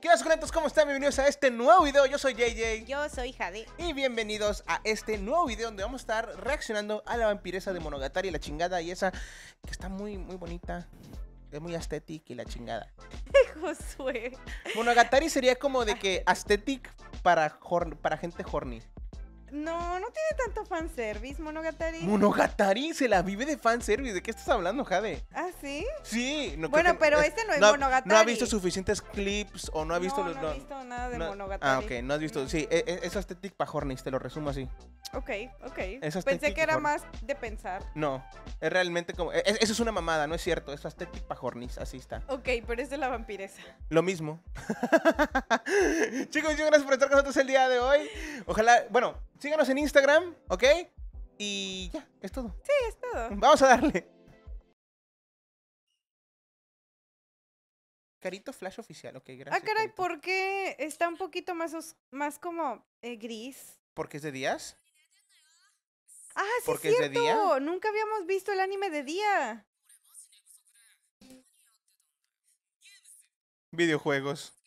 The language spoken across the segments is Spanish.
¿Qué tal, ¿Cómo están? Bienvenidos a este nuevo video. Yo soy JJ. Yo soy Jade. Y bienvenidos a este nuevo video donde vamos a estar reaccionando a la vampiresa de Monogatari, la chingada y esa que está muy, muy bonita. Es muy aesthetic y la chingada. Josué. Monogatari sería como de que aesthetic para, para gente horny. No, no tiene tanto fanservice, Monogatari. Monogatari se la vive de fanservice. ¿De qué estás hablando, Jade? ¿Ah, sí? Sí. No, bueno, pero este no es Monogatari. No ha visto suficientes clips o no ha visto... No, los, no, he ha visto nada de Monogatari. Ah, ok, no has visto. Sí, e, e, es, aesthetic pajornis, te lo resumo así. Ok, ok. Pensé que era más de pensar. No, es realmente como... E, eso es una mamada, no es cierto. Es aesthetic pajornis, así está. Ok, pero es de la vampireza Lo mismo. Chicos, yo gracias por estar con nosotros el día de hoy. Ojalá, bueno síganos en Instagram, ¿ok? Y ya, es todo. Sí, es todo. Vamos a darle. Carito Flash oficial, ok, gracias. Ah, caray, ¿por qué está un poquito más, más como eh, gris? ¿Porque es de días? Ah, sí, Porque es de día. Nunca habíamos visto el anime de día. Videojuegos.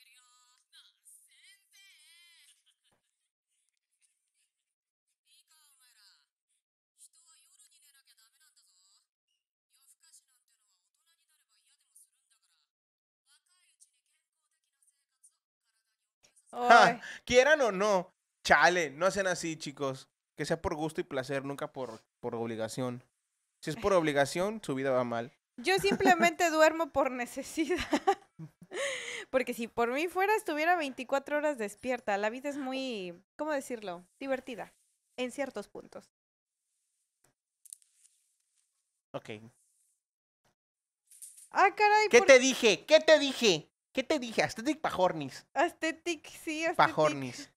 quieran o no, chale, no hacen así, chicos. Que sea por gusto y placer, nunca por, por obligación. Si es por obligación, su vida va mal. Yo simplemente duermo por necesidad. Porque si por mí fuera, estuviera 24 horas despierta. La vida es muy, ¿cómo decirlo? Divertida. En ciertos puntos. Ok. Ah, caray. ¿Qué te dije? ¿Qué te dije? ¿Qué te dije? Aesthetic Pajornis. Aesthetic, sí, aesthetic.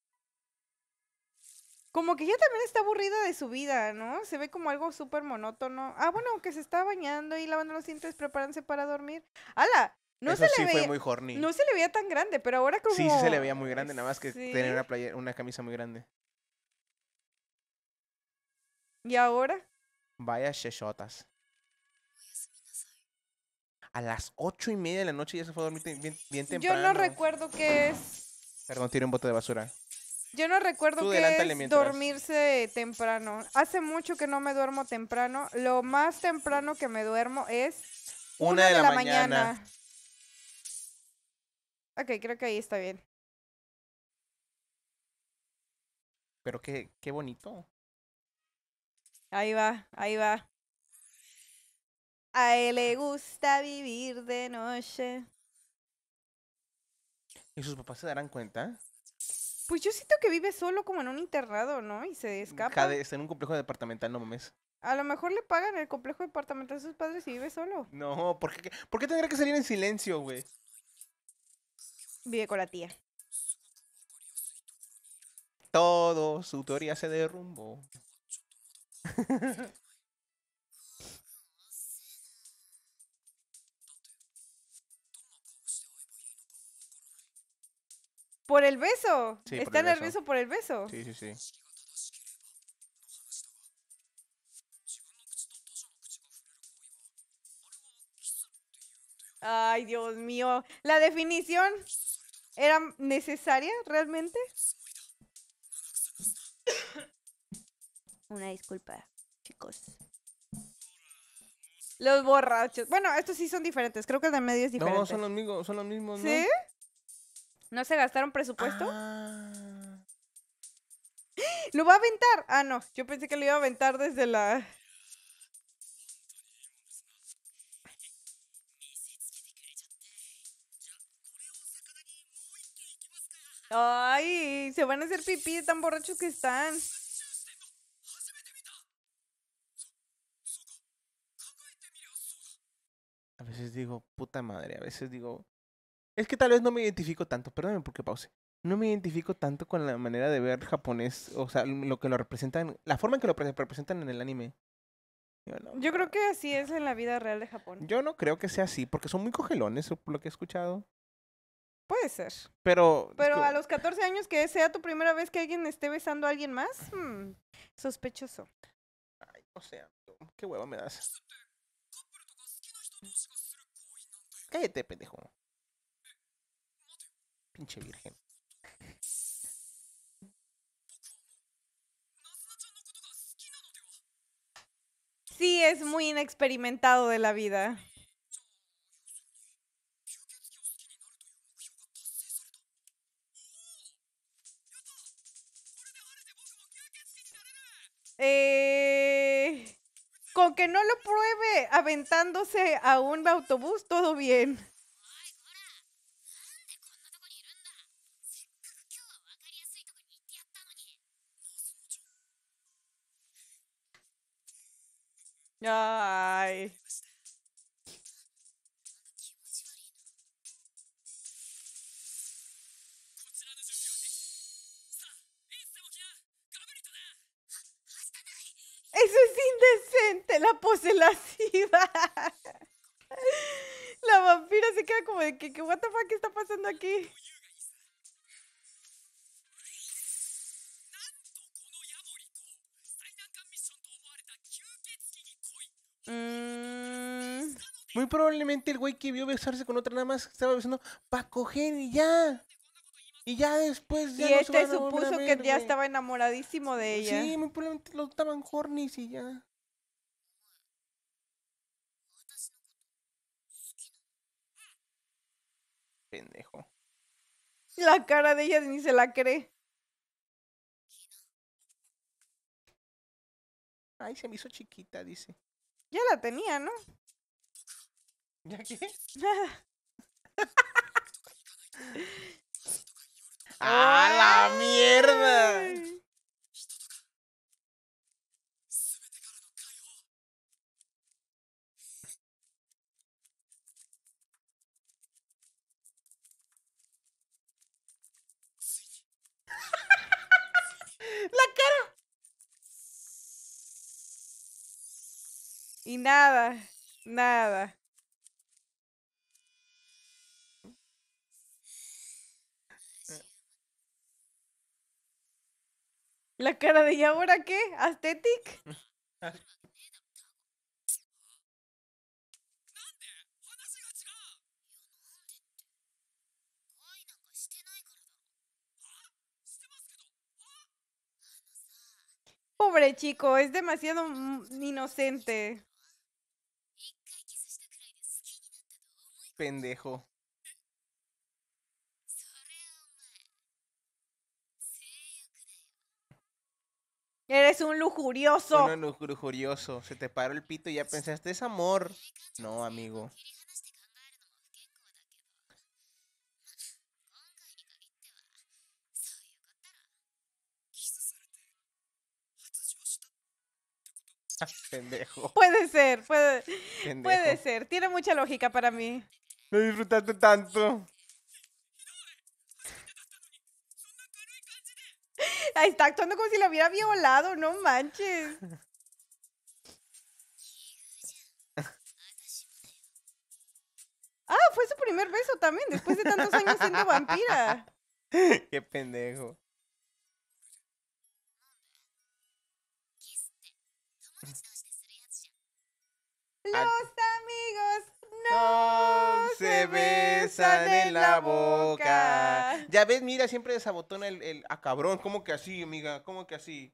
Como que ella también está aburrida de su vida, ¿no? Se ve como algo súper monótono. Ah, bueno, que se está bañando y lavando los dientes, prepárense para dormir. ¡Hala! No se le veía, muy horny. No se le veía tan grande, pero ahora como... Sí, sí se le veía muy grande, nada más que tener una, una camisa muy grande. ¿Y ahora? Vaya chechotas a las ocho y media de la noche ya se fue a dormir bien, temprano. Yo no recuerdo qué es. Perdón, tiré un bote de basura. Yo no recuerdo qué es dormirse temprano. Hace mucho que no me duermo temprano. Lo más temprano que me duermo es una, de, la, mañana. Ok, creo que ahí está bien. Pero qué, qué bonito. Ahí va, ahí va. A él le gusta vivir de noche. ¿Y sus papás se darán cuenta? Pues yo siento que vive solo como en un internado, ¿no? Y se mm, escapa. está en un complejo departamental, no mames. A lo mejor le pagan el complejo departamental a sus padres y vive solo. No, ¿por qué, ¿por qué tendría que salir en silencio, güey? Vive con la tía. Todo su teoría se derrumbó. Por el beso. Está por el nervioso beso. por el beso. Sí, sí, sí. Ay, Dios mío. La definición era necesaria realmente. Una disculpa, chicos. Los borrachos. Bueno, estos sí son diferentes. Creo que el de medio es diferente. No, son los mismos. Son los mismos ¿no? ¿Sí? ¿No se gastaron presupuesto? Ah. ¡Lo va a aventar! Ah, no. Yo pensé que lo iba a aventar desde la... Ay, se van a hacer pipí de tan borrachos que están. A veces digo, puta madre, a veces digo, es que tal vez no me identifico tanto, perdóname porque pause. No me identifico tanto con la manera de ver japonés, o sea, lo que lo representan, la forma en que lo representan en el anime. Yo, creo que así es en la vida real de Japón. Yo no creo que sea así, porque son muy cogelones, por lo que he escuchado. Puede ser. Pero. Pero a los 14 años que sea tu primera vez que alguien esté besando a alguien más, hmm, sospechoso. Ay, o sea, qué huevo me das. Este, Cállate, pendejo. Pinche virgen. Sí, es muy inexperimentado de la vida. Eh, con que no lo pruebe aventándose a un autobús, todo bien. Ay. Eso es indecente, la pose lasciva. La vampira se queda como de que, que what está pasando aquí? muy probablemente el güey que vio besarse con otra nada más estaba besando para coger y ya. Y ya después ya Y este supuso que ya estaba enamoradísimo de ella. Sí, muy probablemente lo estaban hornis y ya. Pendejo. La cara de ella ni se la cree. Ay, se me hizo chiquita, dice. Ya la tenía, ¿no? ¿Ya qué? ¡Ah, la mierda! ¡La cara! Y nada, nada. La cara de ¿y ahora qué? Pobre chico, es demasiado mm, inocente. Pendejo. Eres un lujurioso. Un lujurioso. Se te paró el pito y ya pensaste, es amor. No, amigo. Ah, pendejo. Puede ser, puede, ser. puede ser. Tiene mucha lógica para mí. No disfrutaste tanto. Está actuando como si la hubiera violado, no manches. Ah, fue su primer beso también, después de tantos años siendo vampira. Qué pendejo. Los amigos, no. no sale en la boca. Ya ves, mira, siempre desabotona el, el a ah, cabrón. ¿Cómo que así, amiga? ¿Cómo que así?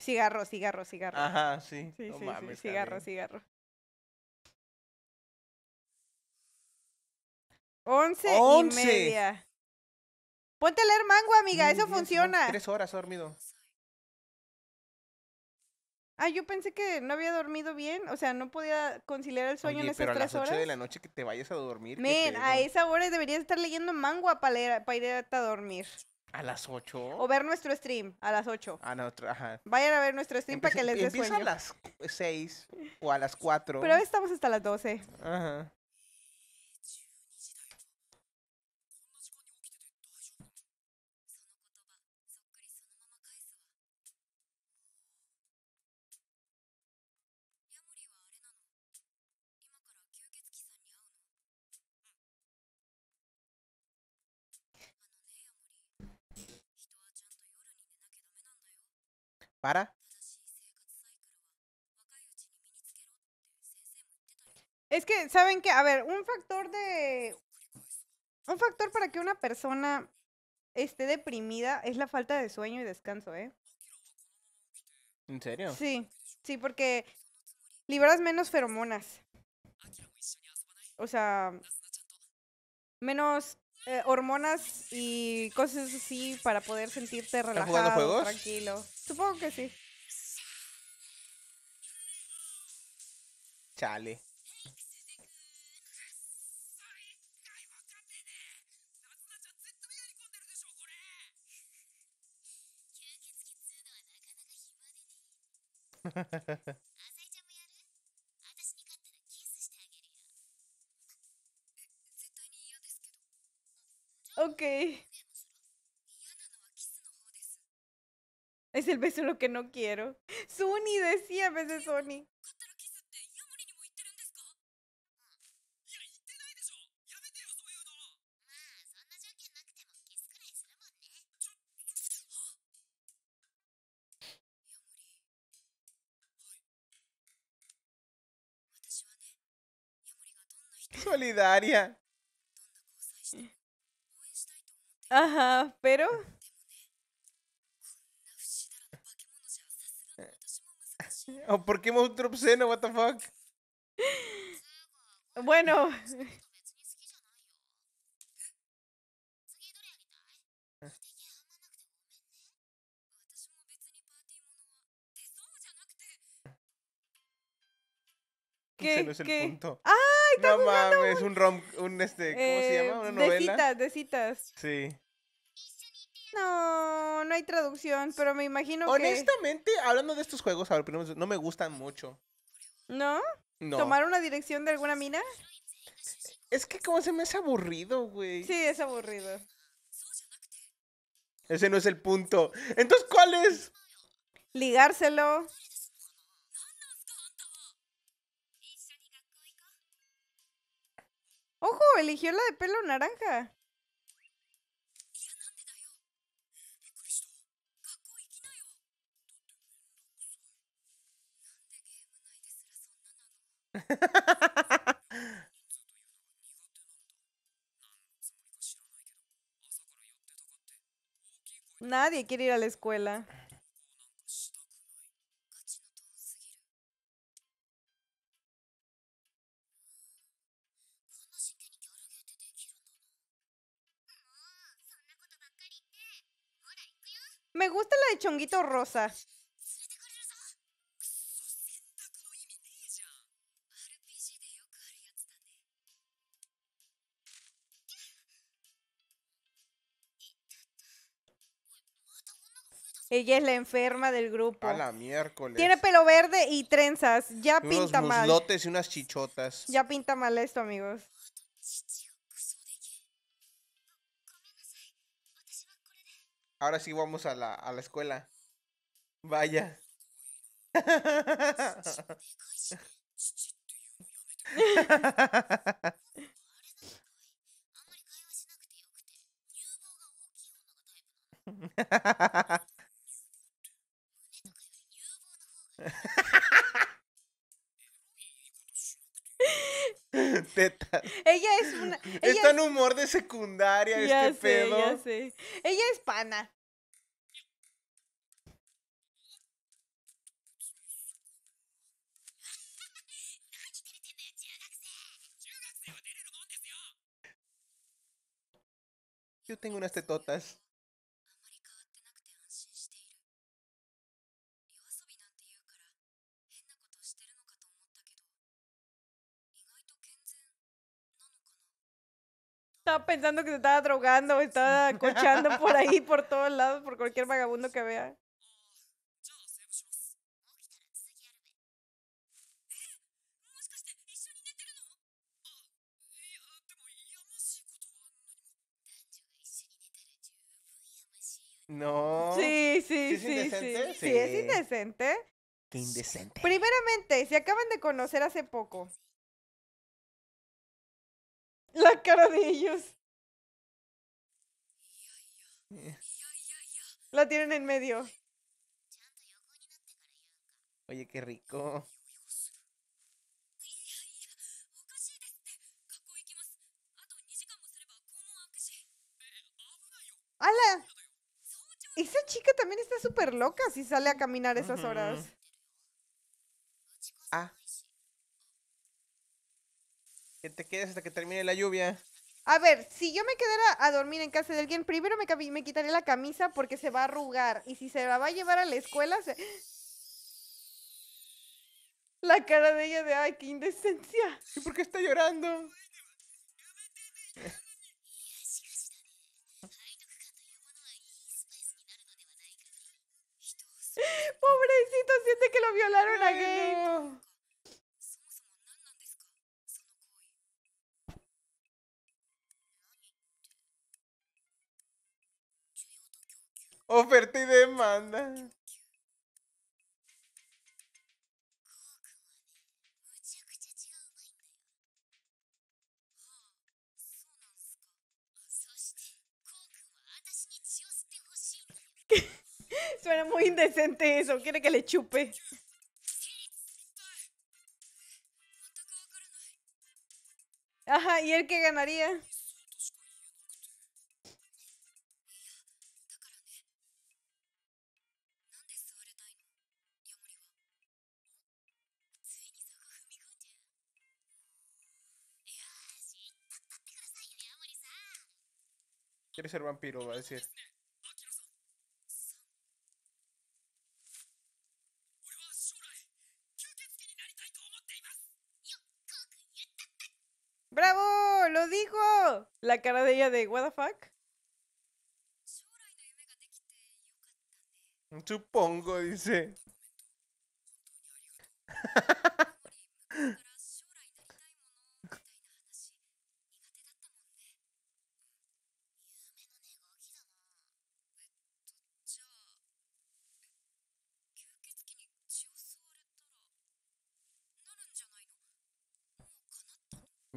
Cigarro, cigarro, cigarro. Ajá, sí. Sí, sí, sí cigarro, cigarro. Once. y media. Ponte a leer mango, amiga, eso funciona. Tres horas dormido. Ah, yo pensé que no había dormido bien, o sea, no podía conciliar el sueño en esas pero a las 8 de la noche que te vayas a dormir. Men, a esa hora deberías estar leyendo mangua para ir a dormir. A las 8. O ver nuestro stream a las 8. Ah, no, ajá. Vayan a ver nuestro stream para que les dé a las 6 o a las 4. Pero estamos hasta las 12. Ajá. Es que, ¿saben que A ver, un factor de... Un factor para que una persona esté deprimida es la falta de sueño y descanso, ¿eh? ¿En serio? Sí, sí, porque Libras menos feromonas. O sea, menos eh, hormonas y cosas así para poder sentirte relajado, tranquilo. Supongo que sí. Chale. okay. Es el beso lo que no quiero. Sony decía a veces, Sony. Solidaria. Ajá, pero... ¿O por qué monstruo obsceno? What the fuck? Bueno. ¿Qué? No es el punto. ¡Ay, está no jugando! mames, un rom, un este, ¿cómo se eh, llama? Una novela. De citas, de citas. Sí. No, no hay traducción, pero me imagino que... Honestamente, hablando de estos juegos, no me gustan mucho. ¿No? No. ¿Tomar una dirección de alguna mina? Es que como se me hace aburrido, güey. Sí, es aburrido. Ese no es el punto. Entonces, ¿cuál es? Ligárselo. Ojo, eligió la de pelo naranja. Nadie quiere ir a la escuela. Me gusta la de chonguito rosa. Ella es la enferma del grupo. A miércoles. Tiene pelo verde y trenzas. Ya pinta mal. Unos y unas chichotas. Ya pinta mal esto, amigos. Ahora sí vamos a la, a la escuela. Vaya. Ella es una. Ella Está en humor de secundaria ya este sé, pedo. Ya sé. Ella es pana. Yo tengo unas tetotas. Estaba pensando que se estaba drogando, estaba cochando por ahí, por todos lados, por cualquier vagabundo que vea. No. Sí, sí, sí. ¿Es sí, sí. sí, es indecente. Qué indecente. Primeramente, se acaban de conocer hace poco. La cara de ellos. La tienen en medio. Oye, qué rico. ¡Hala! Esa chica también está súper loca si sale a caminar esas horas. Ah que te quedes hasta que termine la lluvia. A ver, si yo me quedara a dormir en casa de alguien, primero me, me quitaré la camisa porque se va a arrugar. Y si se la va a llevar a la escuela, La cara de ella de, ay, qué indecencia. ¿Y por qué está llorando? Pobrecito, siente que lo violaron a Game. Oferta y demanda. Suena muy indecente eso, quiere que le chupe. Ajá, ¿y él que ganaría? Quiere ser vampiro, va a decir. ¡Bravo! ¡Lo dijo! La cara de ella de What the fuck. Supongo, dice.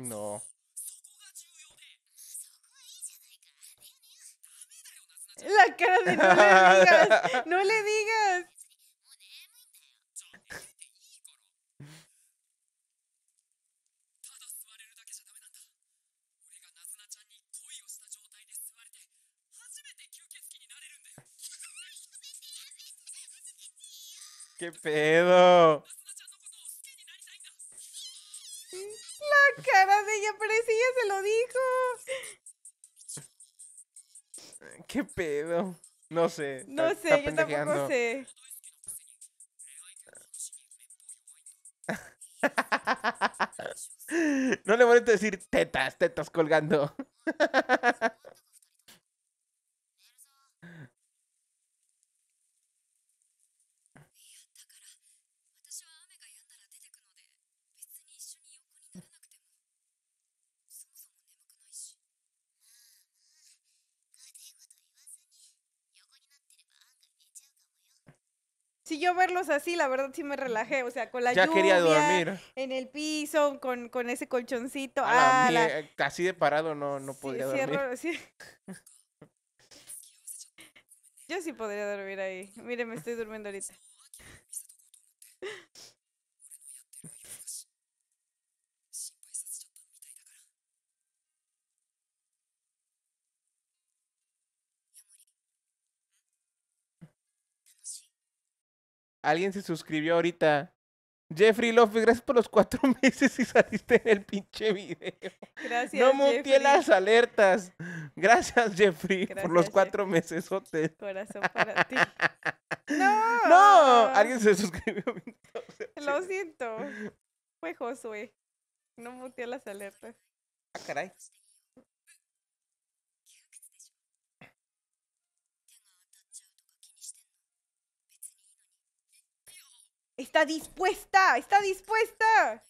No. La cara de no le digas, no le digas. ¿Qué pedo? ¿Qué pedo? No sé. No sé, yo tampoco sé. no le voy a decir tetas, tetas colgando. yo verlos así, la verdad sí me relajé, o sea, con la ya quería dormir. en el piso, con, con ese colchoncito. Ah, Así de parado no, no dormir. yo sí podría dormir ahí. Mire, me estoy durmiendo ahorita. Alguien se suscribió ahorita. Jeffrey Love, gracias por los cuatro meses y saliste en el pinche video. Gracias. No muteé las alertas. Gracias, Jeffrey, por los cuatro meses. Corazón para ti. ¡No! ¡No! Alguien se suscribió. Lo siento. Fue Josué. No muteé las alertas. Ah, caray. Está dispuesta, está dispuesta.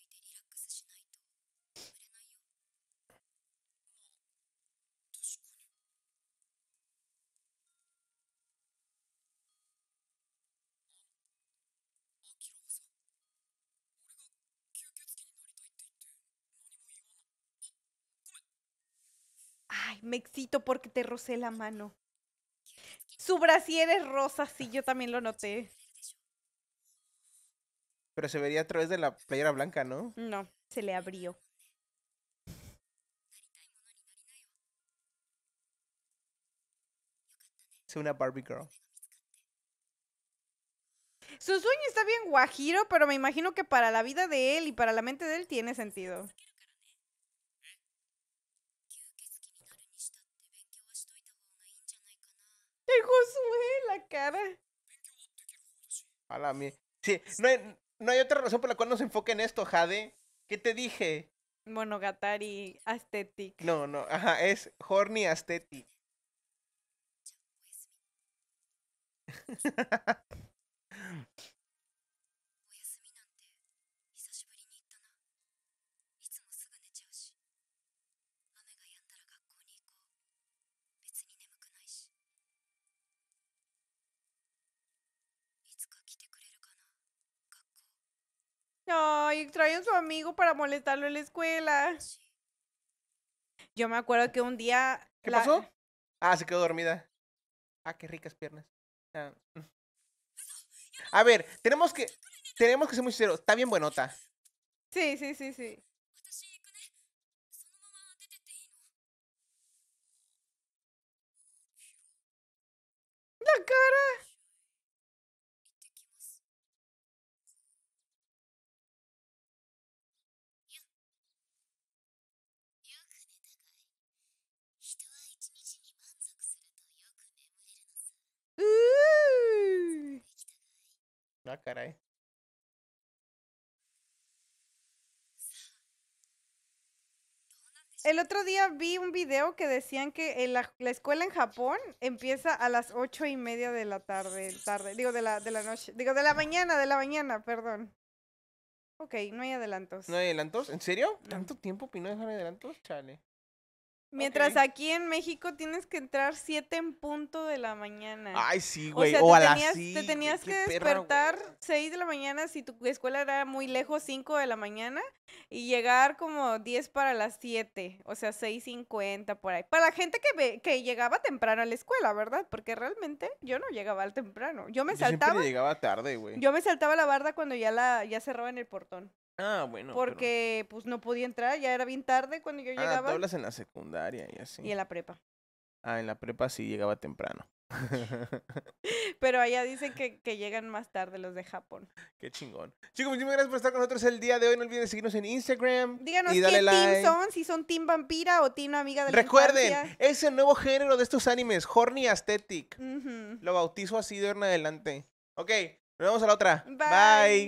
Ay, me excito porque te roce la mano. Su brasier es rosa, sí, yo también lo noté. Pero se vería a través de la playera blanca, ¿no? No, se le abrió. Es una Barbie Girl. Su sueño está bien guajiro, pero me imagino que para la vida de él y para la mente de él tiene sentido. El Josué, la cara. A la Sí, no no hay otra razón por la cual nos enfoque en esto, Jade. ¿Qué te dije? Monogatari Aesthetic. No, no, ajá, es Horny Aesthetic. Pues, Ay, trae a su amigo para molestarlo en la escuela. Yo me acuerdo que un día. ¿Qué pasó? Ah, se quedó dormida. Ah, qué ricas piernas. Ah, mm. A ver, tenemos que. Tenemos que ser muy sinceros. Está bien buenota. Sí, sí, sí, sí. La cara. Ah, El otro día vi un video que decían que la, escuela en Japón empieza a las ocho y media de la tarde, tarde, digo de la, de la noche, digo de la mañana, de la mañana, perdón. Ok, no hay adelantos. ¿No hay adelantos? ¿En serio? ¿Tanto tiempo no dejar adelantos? Chale. Mientras aquí en México tienes que entrar 7 en punto de la mañana. Ay, sí, güey. O, Te tenías que despertar 6 de la mañana si tu escuela era muy lejos, 5 de la mañana. Y llegar como 10 para las 7. O sea, 6.50 por ahí. Para la gente que, ve, que llegaba temprano a la escuela, ¿verdad? Porque realmente yo no llegaba al temprano. Yo me saltaba. Siempre llegaba tarde, güey. Yo me saltaba la barda cuando ya, la, ya cerraban el portón. Ah, bueno. Porque pues no podía entrar, ya era bien tarde cuando yo ah, llegaba. Ah, hablas en la secundaria y así. Y en la prepa. Ah, en la prepa sí llegaba temprano. Pero allá dicen que, llegan más tarde los de Japón. Qué chingón. Chicos, muchísimas gracias por estar con nosotros el día de hoy. No olviden seguirnos en Instagram. Díganos qué team son, si son team vampira o team amiga de la Recuerden, es el nuevo género de estos animes, horny aesthetic. Lo bautizo así de ahora en adelante. Ok, nos vemos a la otra. Bye.